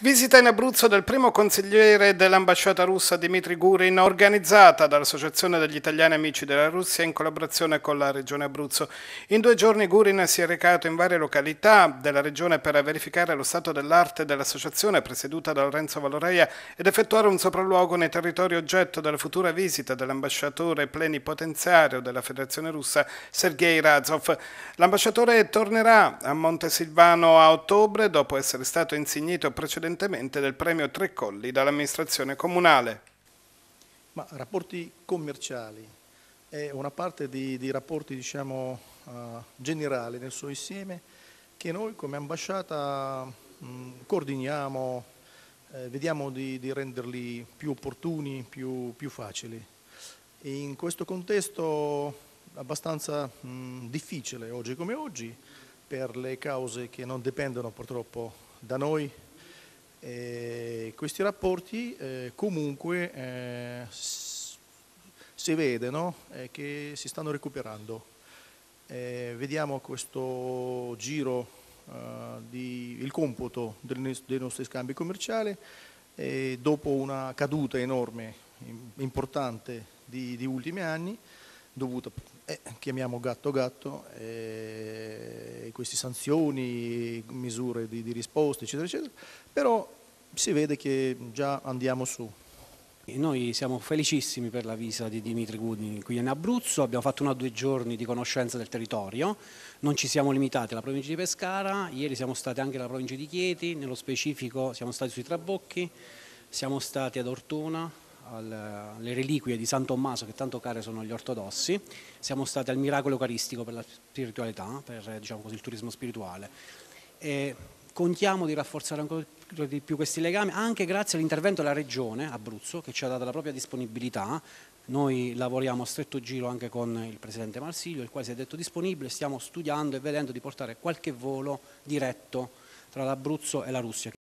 Visita in Abruzzo del primo consigliere dell'ambasciata russa Dmitry Gurin, organizzata dall'Associazione degli Italiani Amici della Russia in collaborazione con la Regione Abruzzo. In due giorni Gurin si è recato in varie località della Regione per verificare lo stato dell'arte dell'associazione presieduta da Lorenzo Valoreia ed effettuare un sopralluogo nei territori oggetto della futura visita dell'ambasciatore plenipotenziario della Federazione Russa Sergei Razov. L'ambasciatore tornerà a Montesilvano a ottobre dopo essere stato insignito precedentemente precedentemente del premio Tre Colli dall'amministrazione comunale. Ma rapporti commerciali è una parte di, di rapporti diciamo, uh, generali nel suo insieme che noi come ambasciata mh, coordiniamo, eh, vediamo di, di, renderli più opportuni, più, più facili. E in questo contesto abbastanza mh, difficile oggi come oggi per le cause che non dipendono purtroppo da noi e questi rapporti eh, comunque eh, si vedono eh, che si stanno recuperando. Eh, vediamo questo giro, eh, di, il computo del, dei nostri scambi commerciali e dopo una caduta enorme, importante di, di ultimi anni, dovuta, eh, chiamiamo gatto gatto, queste sanzioni, misure di, di risposta, eccetera, eccetera, però si vede che già andiamo su. Noi siamo felicissimi per la visita di Dimitri Gudin qui in Abruzzo, abbiamo fatto uno o due giorni di conoscenza del territorio, non ci siamo limitati alla provincia di Pescara, ieri siamo stati anche alla provincia di Chieti, nello specifico siamo stati sui Trabocchi, siamo stati ad Ortona, alle reliquie di San Tommaso che tanto care sono agli ortodossi, siamo stati al miracolo eucaristico per la spiritualità, per diciamo così, il turismo spirituale. E contiamo di rafforzare ancora di più questi legami anche grazie all'intervento della Regione Abruzzo che ci ha dato la propria disponibilità. Noi lavoriamo a stretto giro anche con il Presidente Marsiglio, il quale si è detto disponibile, stiamo studiando e vedendo di portare qualche volo diretto tra l'Abruzzo e la Russia,